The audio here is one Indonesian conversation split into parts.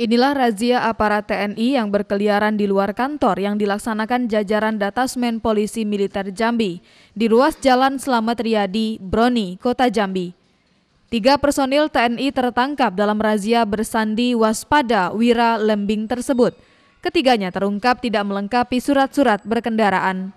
Inilah razia aparat TNI yang berkeliaran di luar kantor yang dilaksanakan jajaran Datasmen Polisi Militer Jambi di ruas Jalan Selamat Riyadi, Broni, Kota Jambi. Tiga personil TNI tertangkap dalam razia bersandi waspada wira lembing tersebut. Ketiganya terungkap tidak melengkapi surat-surat berkendaraan.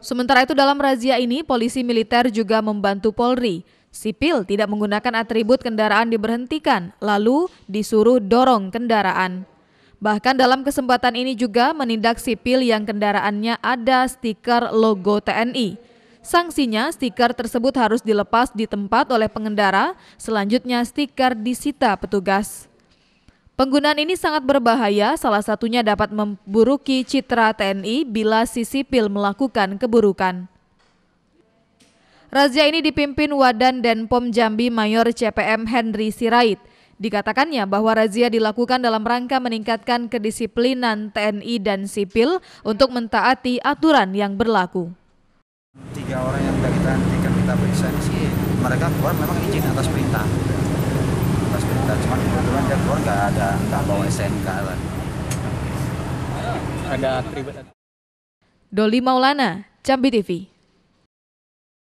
Sementara itu dalam razia ini, polisi militer juga membantu Polri. Sipil tidak menggunakan atribut kendaraan diberhentikan, lalu disuruh dorong kendaraan. Bahkan dalam kesempatan ini juga menindak sipil yang kendaraannya ada stiker logo TNI. Sanksinya stiker tersebut harus dilepas di tempat oleh pengendara, selanjutnya stiker disita petugas. Penggunaan ini sangat berbahaya, salah satunya dapat memburuki citra TNI bila si sipil melakukan keburukan. Razia ini dipimpin Wadan Denpom Jambi Mayor CPM Henry Sirait. Dikatakannya bahwa razia dilakukan dalam rangka meningkatkan kedisiplinan TNI dan sipil untuk mentaati aturan yang berlaku. Tiga orang yang kita kita periksa di mereka keluar memang izin atas perintah cuman kebetulan dia keluar nggak ada nggak bawa SNK lah ada tribut Doli Maulana Jambi TV